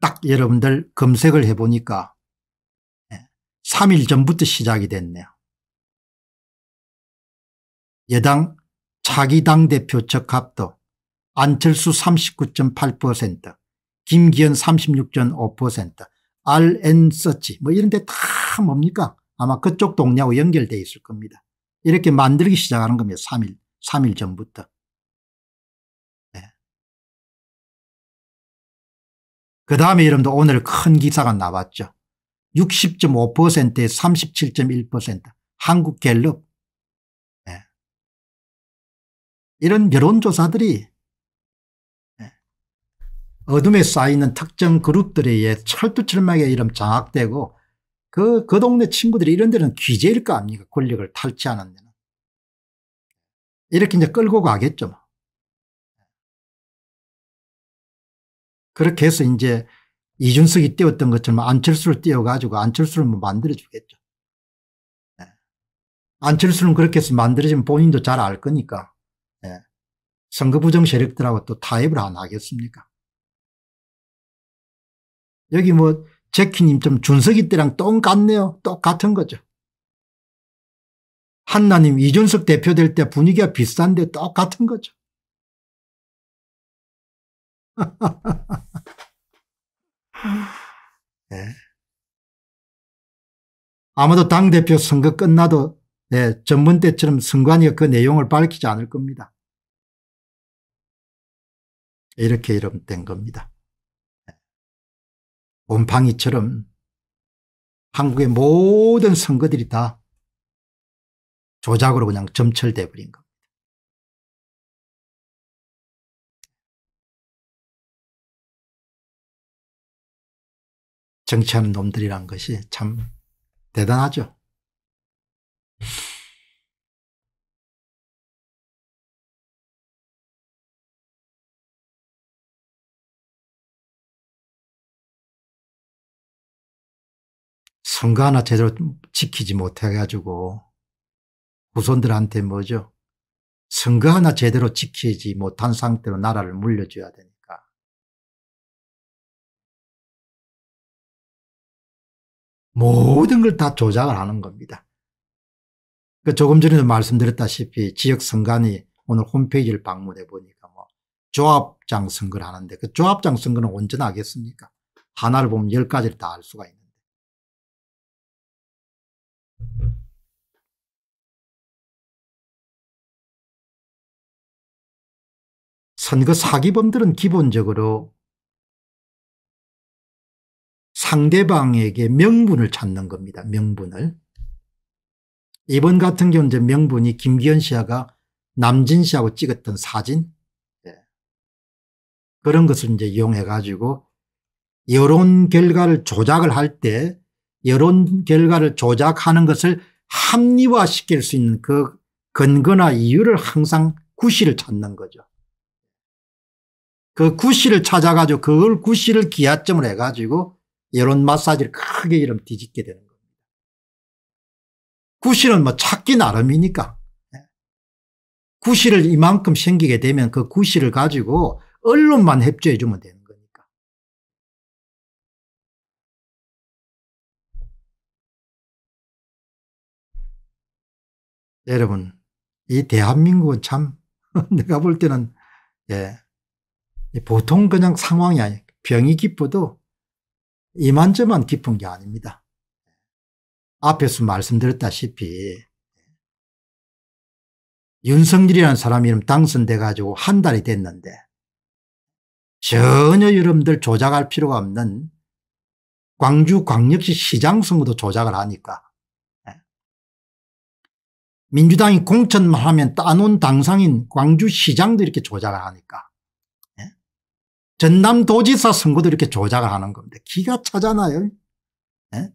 딱 여러분들 검색을 해보니까 3일 예, 전부터 시작이 됐네요. 여당 차기 당대표 적합도 안철수 39.8% 김기현 36.5% RN서치 뭐 이런 데 다 뭡니까 아마 그쪽 동료하고 연결돼 있을 겁니다. 이렇게 만들기 시작하는 겁니다. 3일 3일 전부터. 그 다음에 여러분도 오늘 큰 기사가 나왔죠. 60.5%에 37.1% 한국갤럽 네. 이런 여론조사들이 예. 어둠에 쌓이는 특정 그룹들에 의해 철두철미하게 이름 장악되고 그, 그 동네 친구들이 이런 데는 귀재일 거 아닙니까? 권력을 탈취하는 데는. 이렇게 이제 끌고 가겠죠. 뭐. 그렇게 해서 이제 이준석이 띄웠던 것처럼 안철수를 띄워가지고 안철수를 뭐 만들어주겠죠. 네. 안철수는 그렇게 해서 만들어지면 본인도 잘 알 거니까 네. 예. 선거 부정 세력들하고 또 타협을 안 하겠습니까? 여기 뭐 제키님 좀 준석이 때랑 똑같네요. 똑같은 거죠. 한나님 이준석 대표 될 때 분위기가 비슷한데 똑같은 거죠. 네. 아마도 당대표 선거 끝나도 네, 전문 때처럼 선관위가 그 내용을 밝히지 않을 겁니다. 이렇게 이름 된 겁니다. 곰팡이처럼 예. 한국의 모든 선거들이 다 조작으로 그냥 점철돼 버린 거. 정치하는 놈들이란 것이 참 대단하죠. 선거 하나 제대로 지키지 못해가지고 후손들한테 뭐죠? 선거 하나 제대로 지키지 못한 상태로 나라를 물려줘야 되 모든 걸 다 조작을 하는 겁니다. 그 조금 전에도 말씀드렸다시피 지역 선관위 오늘 홈페이지를 방문해 보니까 뭐 조합장 선거를 하는데 그 조합장 선거는 온전하겠습니까? 하나를 보면 열 가지를 다 알 수가 있는데. 선거 사기범들은 기본적으로 상대방에게 명분을 찾는 겁니다. 명분을. 이번 같은 경우 명분이 김기현 씨하고 남진 씨하고 찍었던 사진 네. 그런 것을 이제 이용해 가지고 여론 결과를 조작을 할 때 여론 결과를 조작하는 것을 합리화시킬 수 있는 그 근거나 이유를 항상 구실을 찾는 거죠. 그 구실을 찾아가지고 그걸 구실을 기하점을 해가지고 여론 마사지를 크게 이러면 뒤집게 되는 겁니다. 구실은 뭐 찾기 나름이니까 예. 구실을 이만큼 생기게 되면 그 구실을 가지고 언론만 협조해 주면 되는 거니까. 네, 여러분 이 대한민국은 참 내가 볼 때는 예, 보통 그냥 상황이 아니에요. 병이 기어도 이만저만 깊은 게 아닙니다. 앞에서 말씀드렸다시피 윤석열이라는 사람 이름 당선돼 가지고 한 달이 됐는데 전혀 여러분들 조작할 필요가 없는 광주광역시 시장 선거도 조작을 하니까 예. 민주당이 공천만 하면 따놓은 당상인 광주시장도 이렇게 조작을 하니까 전남도지사 선거도 이렇게 조작을 하는 겁니다. 기가 차잖아요. 예?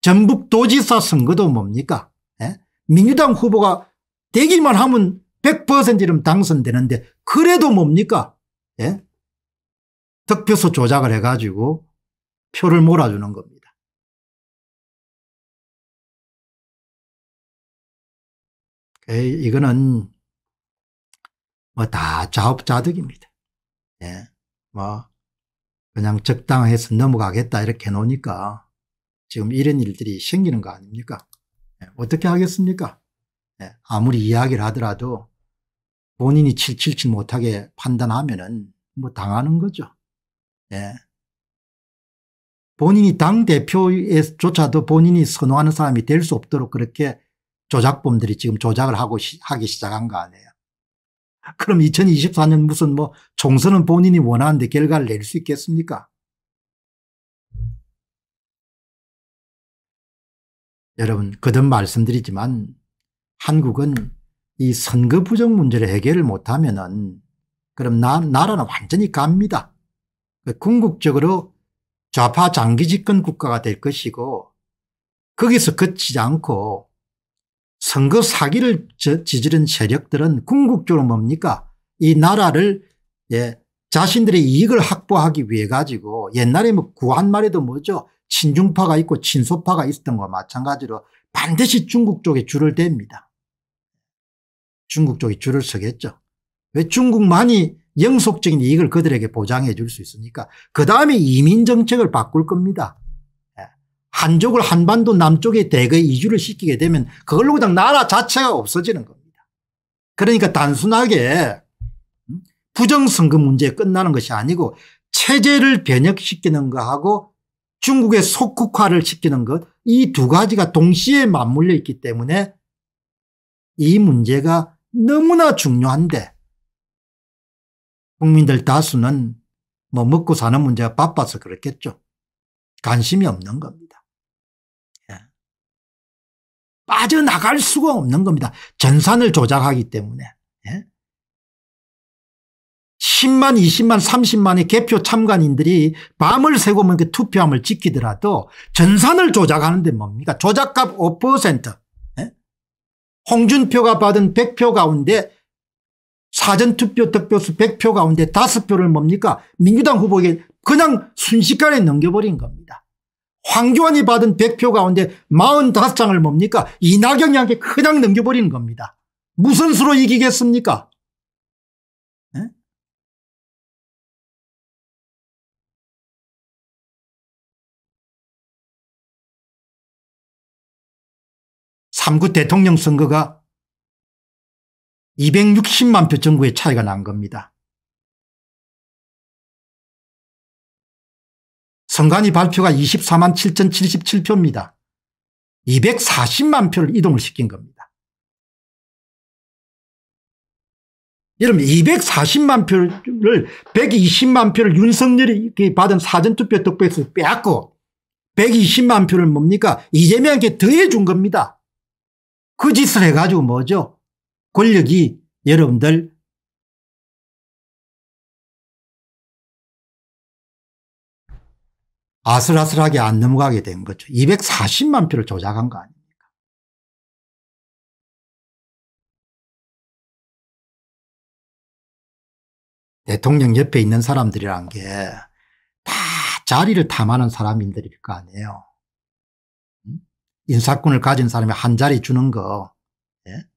전북도지사 선거도 뭡니까? 예? 민주당 후보가 되기만 하면 100% 이름 당선되는데 그래도 뭡니까? 예? 득표소 조작을 해가지고 표를 몰아주는 겁니다. 에이, 예, 이거는 뭐 다 자업자득입니다. 예. 뭐 그냥 적당해서 넘어가겠다 이렇게 해놓으니까 지금 이런 일들이 생기는 거 아닙니까? 예, 어떻게 하겠습니까? 예, 아무리 이야기를 하더라도 본인이 칠칠치 못하게 판단하면은 뭐 당하는 거죠. 예. 본인이 당대표에조차도 본인이 선호하는 사람이 될 수 없도록 그렇게 조작범들이 지금 조작을 하고 시, 하기 시작한 거 아니에요. 그럼 2024년 무슨 뭐 총선은 본인이 원하는데 결과를 낼 수 있겠습니까? 여러분, 거듭 말씀드리지만 한국은 이 선거 부정 문제를 해결을 못하면은 그럼 나, 나라는 완전히 갑니다. 그 궁극적으로 좌파 장기 집권 국가가 될 것이고 거기서 그치지 않고 선거 사기를 저 지지른 세력들은 궁극적으로 뭡니까 이 나라를 예, 자신들의 이익을 확보하기 위해 가지고 옛날에 뭐 구한 말에도 뭐죠 친중파가 있고 친소파가 있었던 것과 마찬가지로 반드시 중국 쪽에 줄을 댑니다. 중국 쪽이 줄을 서겠죠. 왜 중국만이 영속적인 이익을 그들에게 보장해 줄 수있으니까그 다음에 이민 정책을 바꿀 겁니다. 한족을 한반도 남쪽에 대거 이주를 시키게 되면 그걸로 그냥 나라 자체가 없어지는 겁니다. 그러니까 단순하게 음? 부정선거 문제 끝나는 것이 아니고 체제를 변혁시키는 것하고 중국의 속국화를 시키는 것 이 두 가지가 동시에 맞물려 있기 때문에 이 문제가 너무나 중요한데 국민들 다수는 뭐 먹고 사는 문제가 바빠서 그렇겠죠. 관심이 없는 겁니다. 빠져나갈 수가 없는 겁니다. 전산을 조작하기 때문에. 예? 10만 20만 30만의 개표 참관인들이 밤을 새고 뭐 투표함을 지키더라도 전산을 조작하는 데 뭡니까 조작값 5% 예? 홍준표가 받은 100표 가운데 사전투표 득표수 100표 가운데 5표를 뭡니까 민주당 후보에게 그냥 순식간에 넘겨버린 겁니다. 황교안이 받은 100표 가운데 45장을 뭡니까 이낙연이한테 그냥 넘겨버리는 겁니다. 무슨 수로 이기겠습니까? 네? 예? (3구) 대통령 선거가 260만 표 정도의 차이가 난 겁니다. 선관위 발표가 24만 7,077표입니다. 240만 표를 이동을 시킨 겁니다. 여러분 240만 표를 120만 표를 윤석열이 그 받은 사전투표 득표에서 빼앗고 120만 표를 뭡니까 이재명에게 더해준 겁니다. 그 짓을 해가지고 뭐죠? 권력이 여러분들 아슬아슬하게 안 넘어가게 된 거죠. 240만 표를 조작한 거 아닙니까? 대통령 옆에 있는 사람들이란 게 다 자리를 탐하는 사람들일 인거 아니에요. 인사권을 가진 사람이 한 자리 주는 거 예?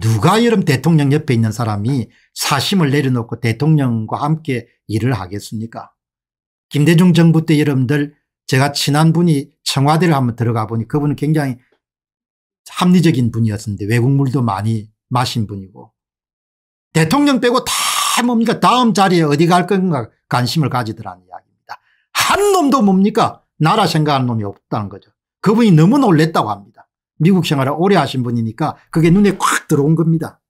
누가 여러분 대통령 옆에 있는 사람이 사심을 내려놓고 대통령과 함께 일을 하겠습니까 김대중 정부 때 여러분들 제가 친한 분이 청와대를 한번 들어가 보니 그분은 굉장히 합리적인 분이었는데 외국물도 많이 마신 분이고 대통령 빼고 다 뭡니까 다음 자리에 어디 갈 건가 관심을 가지더라는 이야기입니다. 한 놈도 뭡니까 나라 생각하는 놈이 없다는 거죠. 그분이 너무 놀랬다고 합니다. 미국 생활을 오래 하신 분이니까 그게 눈에 콱 들어온 겁니다.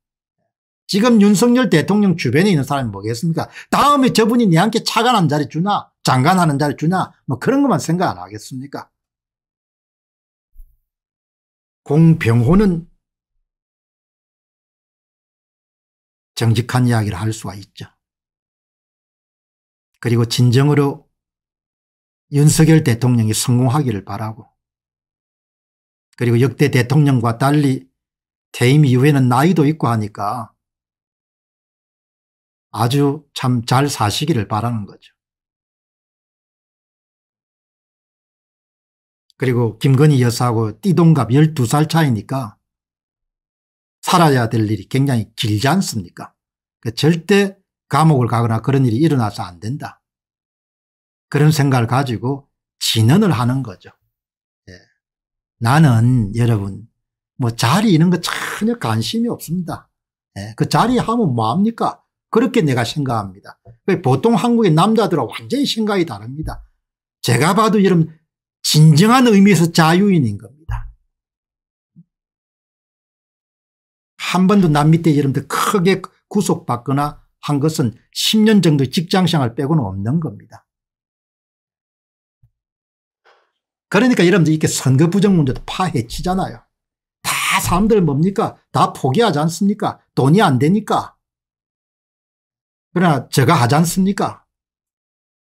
지금 윤석열 대통령 주변에 있는 사람이 뭐겠습니까? 다음에 저분이 내한테 차관한 자리 주나 장관하는 자리 주나 뭐 그런 것만 생각 안 하겠습니까? 공병호는 정직한 이야기를 할 수가 있죠. 그리고 진정으로 윤석열 대통령이 성공하기를 바라고 그리고 역대 대통령과 달리 퇴임 이후에는 나이도 있고 하니까 아주 참 잘 사시기를 바라는 거죠. 그리고 김건희 여사하고 띠동갑 12살 차이니까 살아야 될 일이 굉장히 길지 않습니까? 니까 그 절대 감옥을 가거나 그런 일이 일어나서 안 된다. 그런 생각을 가지고 진언을 하는 거죠. 나는 여러분 뭐 자리 이런 거 전혀 관심이 없습니다. 예, 그 자리 하면 뭐합니까? 그렇게 내가 생각합니다. 그 보통 한국의 남자들은 완전히 생각이 다릅니다. 제가 봐도 여러분 진정한 의미에서 자유인인 겁니다. 한 번도 남 밑에 여러분들 크게 구속받거나 한 것은 10년 정도 직장생활 빼고는 없는 겁니다. 그러니까 여러분들 이렇게 선거 부정 문제도 파헤치잖아요. 다 사람들 뭡니까? 다 포기하지 않습니까? 돈이 안 되니까. 그러나 제가 하지 않습니까?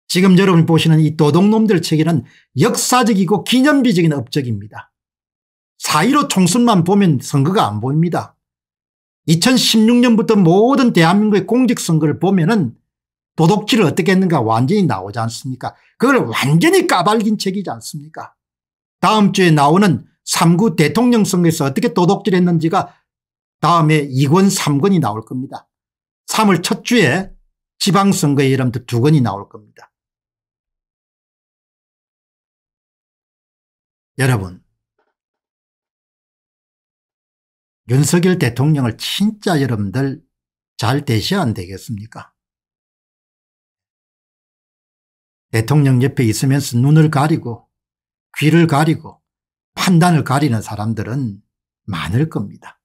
지금 여러분이 보시는 이 도둑놈들 책에는 역사적이고 기념비적인 업적입니다. 4.15 총선만 보면 선거가 안 보입니다. 2016년부터 모든 대한민국의 공직선거를 보면 은 도둑질을 어떻게 했는가 완전히 나오지 않습니까? 그걸 완전히 까발린 책이지 않습니까 다음 주에 나오는 3구 대통령 선거에서 어떻게 도덕질했는지가 다음에 2권 3권이 나올 겁니다. 3월 첫 주에 지방선거의 이름도 들두 권이 나올 겁니다. 여러분 윤석열 대통령을 진짜 여러분들 잘되셔야안 되겠습니까 대통령 옆에 있으면서 눈을 가리고 귀를 가리고 판단을 가리는 사람들은 많을 겁니다.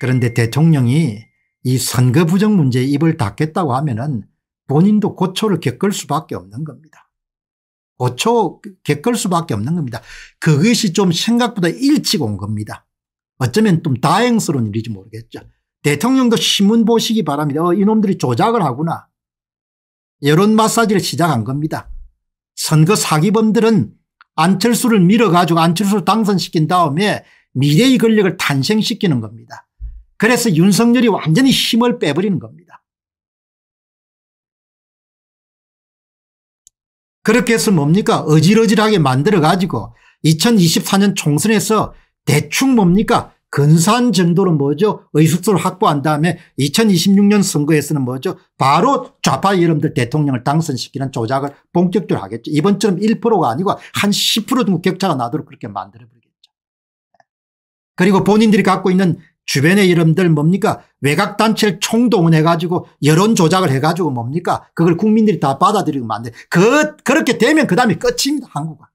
그런데 대통령이 이 선거 부정 문제에 입을 닫겠다고 하면은 본인도 고초를 겪을 수밖에 없는 겁니다. 고초 겪을 수밖에 없는 겁니다. 그것이 좀 생각보다 일찍 온 겁니다. 어쩌면 좀 다행스러운 일인지 모르겠죠. 대통령도 신문 보시기 바랍니다. 어, 이놈들이 조작을 하구나. 여론 마사지를 시작한 겁니다. 선거 사기범들은 안철수를 밀어가지고 안철수를 당선시킨 다음에 미래의 권력을 탄생시키는 겁니다. 그래서 윤석열이 완전히 힘을 빼버리는 겁니다. 그렇게 해서 뭡니까 어질어질하게 만들어가지고 2024년 총선에서 대충 뭡니까 근사한 정도는 뭐죠? 의석수를 확보한 다음에 2026년 선거에서는 뭐죠? 바로 좌파 여러분들 대통령을 당선시키는 조작을 본격적으로 하겠죠. 이번처럼 1%가 아니고 한 10% 정도 격차가 나도록 그렇게 만들어버리겠죠. 그리고 본인들이 갖고 있는 주변의 여러분들 뭡니까? 외곽단체를 총동원해가지고 여론 조작을 해가지고 뭡니까? 그걸 국민들이 다 받아들이고 만든 그, 그렇게 되면 그 다음에 끝입니다. 한국은.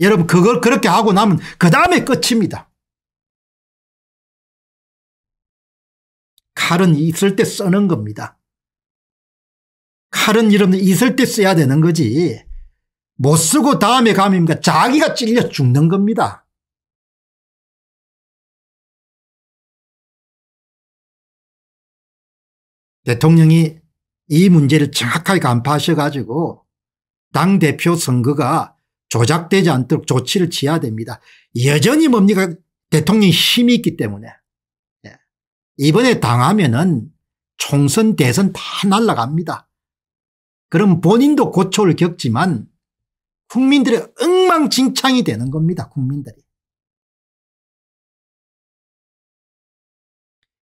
여러분 그걸 그렇게 하고 나면 그 다음에 끝입니다. 칼은 있을 때 쓰는 겁니다. 칼은 이런 있을 때 써야 되는 거지 못 쓰고 다음에 가면 자기가 찔려 죽는 겁니다. 대통령이 이 문제를 정확하게 간파하셔가지고 당대표 선거가 조작되지 않도록 조치를 취해야 됩니다. 여전히 뭡니까 대통령 힘이 있기 때문에 예. 이번에 당하면은 총선 대선 다 날라갑니다. 그럼 본인도 고초를 겪지만 국민들의 엉망진창이 되는 겁니다. 국민들이.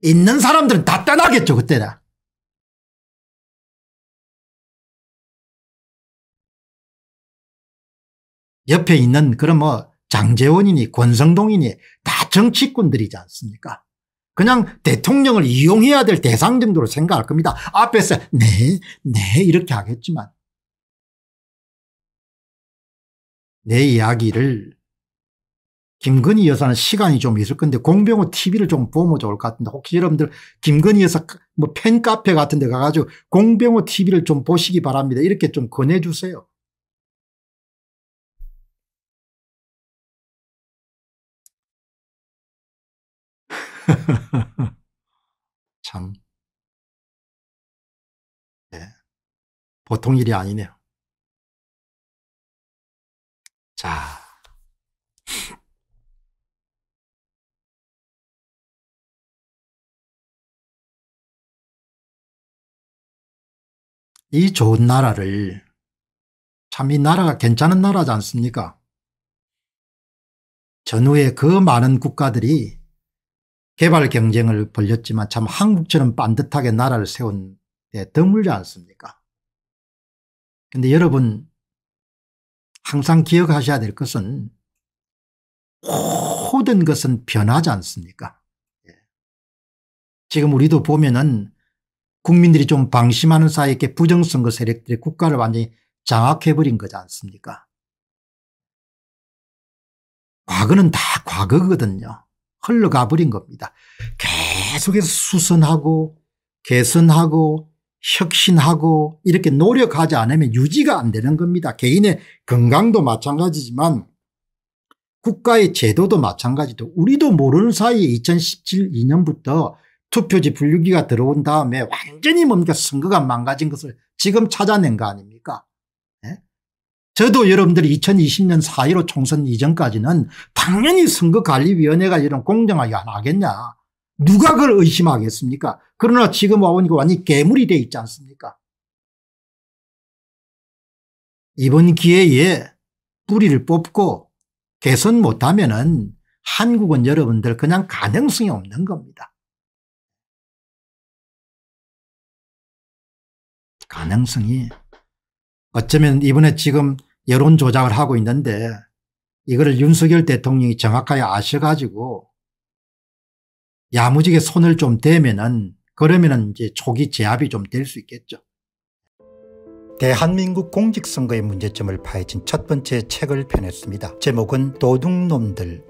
있는 사람들은 다 떠나겠죠 그때는. 옆에 있는 그런 뭐 장재원이니 권성동이니 다 정치꾼들이지 않습니까? 그냥 대통령을 이용해야 될 대상 정도로 생각할 겁니다. 앞에서 네, 네 이렇게 하겠지만 내 이야기를 김건희 여사는 시간이 좀 있을 건데 공병호 TV를 좀 보면 좋을 것 같은데 혹시 여러분들 김건희 여사 그 뭐 팬카페 같은 데 가가지고 공병호 TV를 좀 보시기 바랍니다. 이렇게 좀 권해주세요. 참. 네. 보통 일이 아니네요. 자. 이 좋은 나라를 참 이 나라가 괜찮은 나라지 않습니까? 전후에 그 많은 국가들이 개발 경쟁을 벌였지만 참 한국처럼 반듯하게 나라를 세운 데 드물지 않습니까? 근데 여러분 항상 기억하셔야 될 것은 모든 것은 변하지 않습니까? 예. 지금 우리도 보면은 국민들이 좀 방심하는 사이에 이렇게 부정선거 세력들이 국가를 완전히 장악해버린 거지 않습니까? 과거는 다 과거거든요. 흘러가 버린 겁니다. 계속해서 수선하고 개선하고 혁신하고 이렇게 노력하지 않으면 유지가 안 되는 겁니다. 개인의 건강도 마찬가지지만 국가의 제도도 마찬가지도 우리도 모르는 사이에 2017년부터 투표지 분류기가 들어온 다음에 완전히 뭡니까 선거가 망가진 것을 지금 찾아낸 거 아닙니까 저도 여러분들이 2020년 4.15 총선 이전까지는 당연히 선거관리위원회가 이런 공정하게 안 하겠냐. 누가 그걸 의심하겠습니까? 그러나 지금 와보니까 완전히 괴물이 돼 있지 않습니까? 이번 기회에 뿌리를 뽑고 개선 못하면 은 한국은 여러분들 그냥 가능성이 없는 겁니다. 가능성이 어쩌면 이번에 지금 여론 조작을 하고 있는데 이거를 윤석열 대통령이 정확하게 아셔가지고 야무지게 손을 좀 대면은 그러면은 이제 초기 제압이 좀 될 수 있겠죠. 대한민국 공직선거의 문제점을 파헤친 첫 번째 책을 펴냈습니다. 제목은 도둑놈들